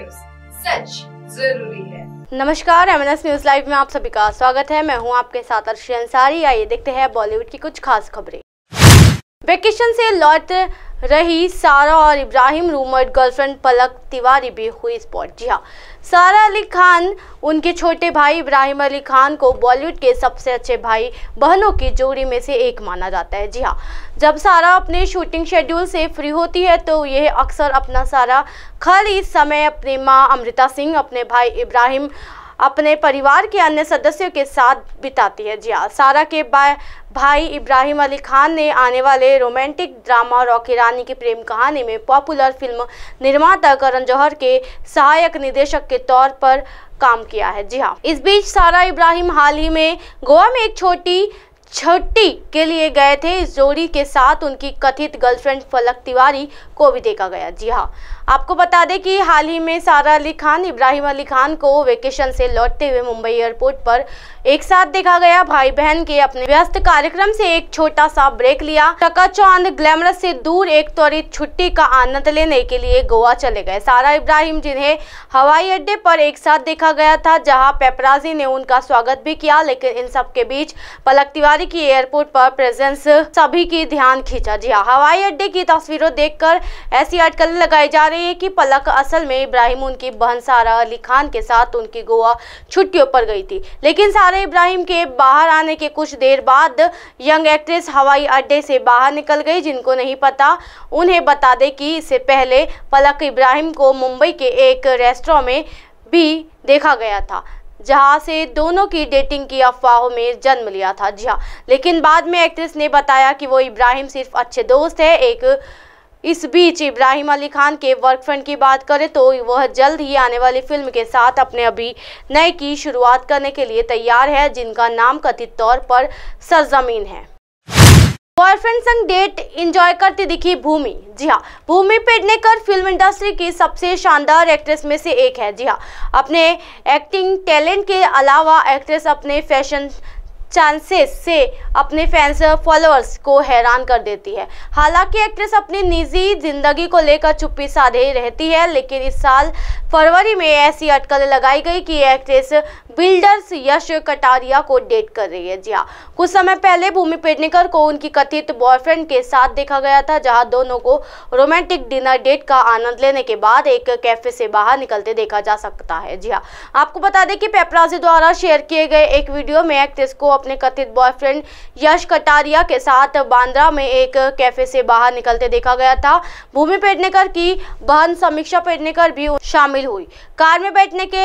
news सच जरूरी है नमस्कार एम न्यूज लाइव में आप सभी का स्वागत है मैं हूं आपके साथ अर्शी अंसारी आइए देखते हैं बॉलीवुड की कुछ खास खबरें वेकेशन से लौट रही सारा और इब्राहिम रूमर्ड गर्लफ्रेंड पलक तिवारी भी हुई स्पॉट जी हाँ सारा अली खान उनके छोटे भाई इब्राहिम अली खान को बॉलीवुड के सबसे अच्छे भाई बहनों की जोड़ी में से एक माना जाता है जी हाँ जब सारा अपने शूटिंग शेड्यूल से फ्री होती है तो यह अक्सर अपना सारा खाली समय अपनी माँ अमृता सिंह अपने भाई इब्राहिम अपने परिवार के अन्य सदस्यों के साथ बिताती है जिया सारा के भाई इब्राहिम अली खान ने आने वाले रोमांटिक ड्रामा रॉकी रानी की प्रेम कहानी में पॉपुलर फिल्म निर्माता करण जौहर के सहायक निदेशक के तौर पर काम किया है जी हाँ इस बीच सारा इब्राहिम हाल ही में गोवा में एक छोटी छठी के लिए गए थे इस जोड़ी के साथ उनकी कथित गर्लफ्रेंड फलक तिवारी को भी देखा गया जी हाँ आपको बता दें कि हाल ही में सारा अली खान इब्राहिम अली खान को वेकेशन से लौटते हुए मुंबई एयरपोर्ट पर एक साथ देखा गया भाई बहन के अपने व्यस्त कार्यक्रम से एक छोटा सा ब्रेक लिया टका चौंद ग्लैमरस से दूर एक त्वरित छुट्टी का आनंद लेने के लिए गोवा चले गए सारा इब्राहिम जिन्हें हवाई अड्डे पर एक साथ देखा गया था जहाँ पेपराजी ने उनका स्वागत भी किया लेकिन इन सबके बीच पलक तिवारी जानकारी की एयरपोर्ट पर प्रेजेंस सभी की ध्यान खींचा जी हवाई अड्डे की तस्वीरों देखकर ऐसी अटकल लगाई जा रही है कि पलक असल में इब्राहिम उनकी बहन सारा अली खान के साथ उनकी गोवा छुट्टियों पर गई थी लेकिन सारा इब्राहिम के बाहर आने के कुछ देर बाद यंग एक्ट्रेस हवाई अड्डे से बाहर निकल गई जिनको नहीं पता उन्हें बता दे कि इससे पहले पलक इब्राहिम को मुंबई के एक रेस्टोरेंट में भी देखा गया था जहां से दोनों की डेटिंग की अफवाहों में जन्म लिया था जी हाँ लेकिन बाद में एक्ट्रेस ने बताया कि वो इब्राहिम सिर्फ अच्छे दोस्त है एक इस बीच इब्राहिम अली खान के वर्क की बात करें तो वह जल्द ही आने वाली फिल्म के साथ अपने अभिनय की शुरुआत करने के लिए तैयार है जिनका नाम कथित तौर पर सरजमीन है बॉयफ्रेंड संग डेट एंजॉय करती दिखी भूमि जी हाँ भूमि पेडनेकर फिल्म इंडस्ट्री की सबसे शानदार एक्ट्रेस में से एक है जी हाँ अपने एक्टिंग टैलेंट के अलावा एक्ट्रेस अपने फैशन चांसेस से अपने फैंस फॉलोअर्स को हैरान कर देती है हालांकि एक्ट्रेस अपनी निजी जिंदगी को लेकर चुप्पी साधे रहती है लेकिन इस साल फरवरी में ऐसी अटकलें लगाई गई कि एक्ट्रेस बिल्डर्स यश कटारिया को डेट कर रही है जी हाँ कुछ समय पहले भूमि पेडनेकर को उनकी कथित बॉयफ्रेंड के साथ देखा गया था जहां दोनों को रोमांटिक डिनर डेट का आनंद लेने के बाद एक कैफे से बाहर निकलते देखा जा सकता है जी हाँ आपको बता दें कि पेपराजी द्वारा शेयर किए गए एक वीडियो में एक्ट्रेस को अपने कथित बॉयफ्रेंड यश कटारिया के साथ बांद्रा में एक कैफे से बाहर निकलते देखा गया था भूमि पेडनेकर की बहन समीक्षा पेडनेकर भी शामिल हुई कार में बैठने के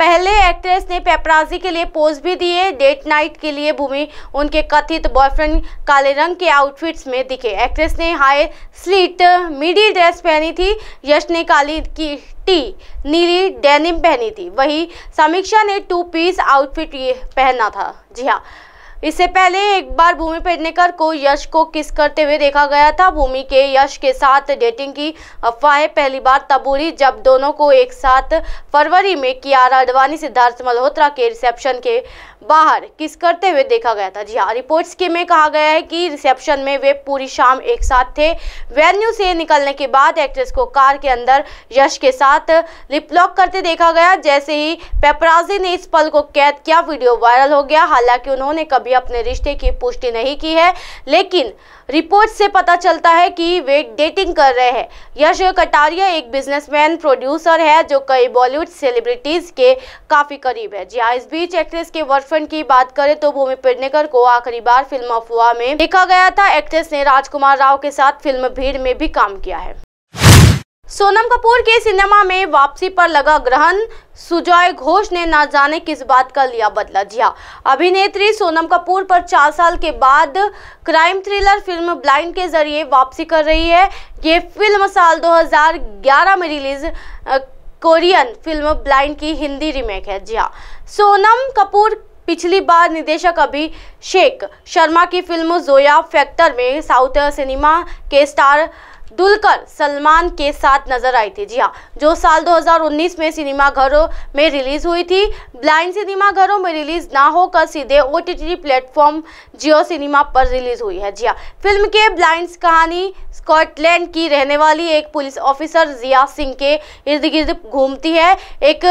पहले एक्ट्रेस ने पेपराजी के लिए पोज भी दिए डेट नाइट के लिए भूमि उनके कथित बॉयफ्रेंड काले रंग के आउटफिट्स में दिखे एक्ट्रेस ने हाई स्लीट मिडी ड्रेस पहनी थी यश ने काली की टी नीली डेनिम पहनी थी वही समीक्षा ने टू पीस आउटफिट पहना था जी हाँ इससे पहले एक बार भूमि पेडनेकर को यश को किस करते हुए देखा गया था भूमि के यश के साथ डेटिंग की अफवाहें पहली बार तब उड़ी जब दोनों को एक साथ फरवरी में कियारा अडवाणी सिद्धार्थ मल्होत्रा के रिसेप्शन के बाहर किस करते हुए देखा गया था जी हाँ रिपोर्ट्स के में कहा गया है कि रिसेप्शन में वे पूरी शाम एक साथ थे वेन्यू से निकलने के बाद एक्ट्रेस को कार के अंदर यश के साथ लिपलॉक करते देखा गया जैसे ही पेपराजी ने इस पल को कैद किया वीडियो वायरल हो गया हालांकि उन्होंने कभी अभी अपने रिश्ते की पुष्टि नहीं की है लेकिन रिपोर्ट से पता चलता है कि वे डेटिंग कर रहे हैं यश कटारिया एक बिजनेसमैन प्रोड्यूसर है जो कई बॉलीवुड सेलिब्रिटीज के काफी करीब है जी हाँ इस बीच एक्ट्रेस के वर्कफ्रेंड की बात करें तो भूमि पेडनेकर को आखिरी बार फिल्म अफवाह में देखा गया था एक्ट्रेस ने राजकुमार राव के साथ फिल्म भीड़ में भी काम किया है सोनम कपूर के सिनेमा में वापसी पर लगा ग्रहण सुजॉय घोष ने ना जाने किस बात का लिया बदला जिया अभिनेत्री सोनम कपूर पर चार साल के बाद क्राइम थ्रिलर फिल्म ब्लाइंड के जरिए वापसी कर रही है ये फिल्म साल 2011 में रिलीज कोरियन फिल्म ब्लाइंड की हिंदी रीमेक है जिया सोनम कपूर पिछली बार निदेशक अभिषेक शर्मा की फिल्म जोया फैक्टर में साउथ सिनेमा के स्टार दुलकर सलमान के साथ नजर आई थी जी हाँ जो साल 2019 में सिनेमाघरों में रिलीज हुई थी ब्लाइंड सिनेमाघरों में रिलीज ना होकर सीधे O T platform Jio cinema पर रिलीज हुई है जी हाँ फिल्म के ब्लाइंड कहानी स्कॉटलैंड की रहने वाली एक पुलिस ऑफिसर जिया सिंह के इर्द गिर्द घूमती है एक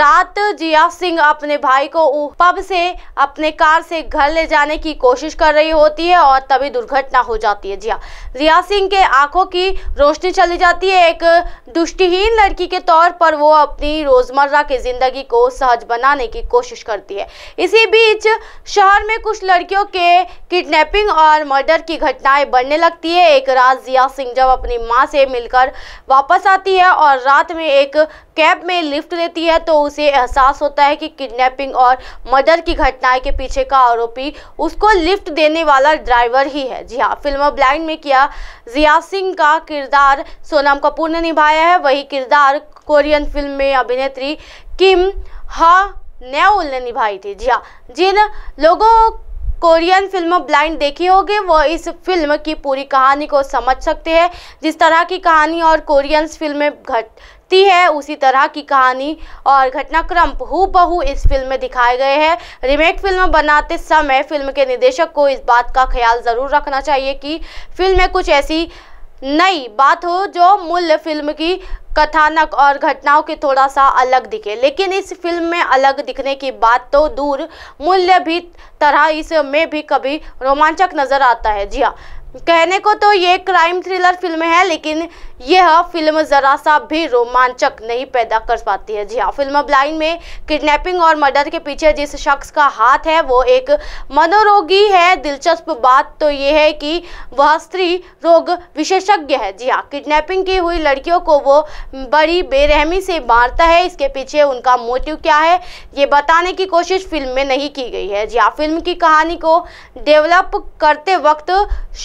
रात जिया सिंह अपने भाई को पब से अपने कार से घर ले जाने की कोशिश कर रही होती है और तभी दुर्घटना हो जाती है जिया हाँ, जिया सिंह के आंखों की की रोशनी चली जाती है एक दुष्टिहीन लड़की के तौर पर वो अपनी रोज़मर्रा की ज़िंदगी को सहज बनाने की कोशिश करती है इसी बीच शहर में कुछ लड़कियों के किडनैपिंग और मर्डर की घटनाएं बढ़ने लगती है एक रात जिया सिंह जब अपनी माँ से मिलकर वापस आती है और रात में एक कैब में लिफ्ट लेती है तो उसे एहसास होता है कि किडनैपिंग और मर्डर की घटनाएं के पीछे का आरोपी उसको लिफ्ट देने वाला ड्राइवर ही है जी हाँ फिल्म ब्लाइंड में किया जिया सिंह का किरदार सोनम कपूर ने निभाया है वही किरदार कोरियन फिल्म में अभिनेत्री किम हा ने निभाई थी जी हाँ जिन लोगों कोरियन फिल्म ब्लाइंड देखी होगी वो इस फिल्म की पूरी कहानी को समझ सकते हैं जिस तरह की कहानी और फिल्म फिल्में घटती है उसी तरह की कहानी और घटनाक्रम हु बहू इस फिल्म में दिखाए गए हैं रिमेक फिल्म बनाते समय फिल्म के निदेशक को इस बात का ख्याल ज़रूर रखना चाहिए कि फिल्म में कुछ ऐसी नई बात हो जो मूल फिल्म की कथानक और घटनाओं के थोड़ा सा अलग दिखे लेकिन इस फिल्म में अलग दिखने की बात तो दूर मूल्य भी तरह इसमें भी कभी रोमांचक नज़र आता है जी हाँ कहने को तो ये क्राइम थ्रिलर फिल्म है लेकिन यह फिल्म ज़रा सा भी रोमांचक नहीं पैदा कर पाती है जी हाँ फिल्म ब्लाइंड में किडनैपिंग और मर्डर के पीछे जिस शख्स का हाथ है वो एक मनोरोगी है दिलचस्प बात तो ये है कि वह स्त्री रोग विशेषज्ञ है जी हाँ किडनैपिंग की हुई लड़कियों को वो बड़ी बेरहमी से मारता है इसके पीछे उनका मोटिव क्या है ये बताने की कोशिश फिल्म में नहीं की गई है जी हाँ फिल्म की कहानी को डेवलप करते वक्त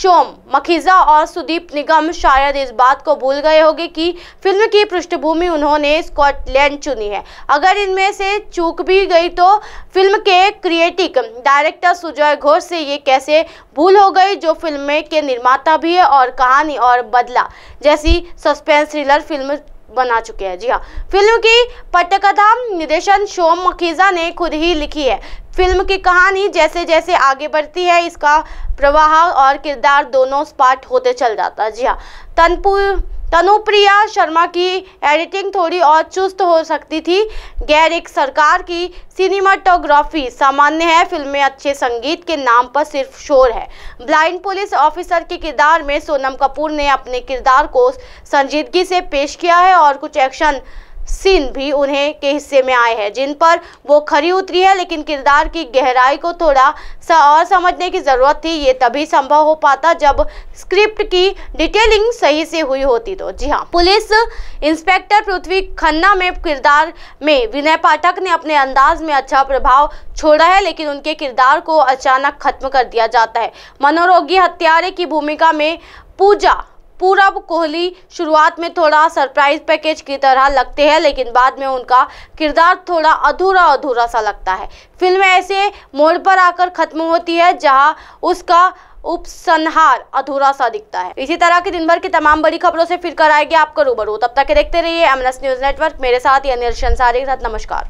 शो टॉम मखीजा और सुदीप निगम शायद इस बात को भूल गए होंगे कि फिल्म की पृष्ठभूमि उन्होंने स्कॉटलैंड चुनी है अगर इनमें से चूक भी गई तो फिल्म के क्रिएटिव डायरेक्टर सुजय घोष से ये कैसे भूल हो गई जो फिल्म के निर्माता भी है और कहानी और बदला जैसी सस्पेंस थ्रिलर फिल्म बना चुके हैं जी हाँ फिल्म की पटकथा निर्देशन शोम मखीजा ने खुद ही लिखी है फिल्म की कहानी जैसे जैसे आगे बढ़ती है इसका प्रवाह और किरदार दोनों स्पाट होते चल जाता है जी हाँ तनपुर तनुप्रिया शर्मा की एडिटिंग थोड़ी और चुस्त हो सकती थी गैर एक सरकार की सिनेमाटोग्राफी सामान्य है फिल्म में अच्छे संगीत के नाम पर सिर्फ शोर है ब्लाइंड पुलिस ऑफिसर के किरदार में सोनम कपूर ने अपने किरदार को संजीदगी से पेश किया है और कुछ एक्शन सीन भी उन्हें के हिस्से में आए हैं जिन पर वो खरी उतरी है लेकिन किरदार की गहराई को थोड़ा सा और समझने की ज़रूरत थी ये तभी संभव हो पाता जब स्क्रिप्ट की डिटेलिंग सही से हुई होती तो जी हाँ पुलिस इंस्पेक्टर पृथ्वी खन्ना में किरदार में विनय पाठक ने अपने अंदाज में अच्छा प्रभाव छोड़ा है लेकिन उनके किरदार को अचानक खत्म कर दिया जाता है मनोरोगी हत्यारे की भूमिका में पूजा पूरब कोहली शुरुआत में थोड़ा सरप्राइज पैकेज की तरह लगते हैं लेकिन बाद में उनका किरदार थोड़ा अधूरा अधूरा सा लगता है फिल्म ऐसे मोड़ पर आकर खत्म होती है जहां उसका उपसंहार अधूरा सा दिखता है इसी तरह की दिन भर की तमाम बड़ी खबरों से फिर कराएगी आपका रूबरू तब तक के देखते रहिए एमएनएस न्यूज नेटवर्क मेरे साथ अनिल शंसारी के साथ नमस्कार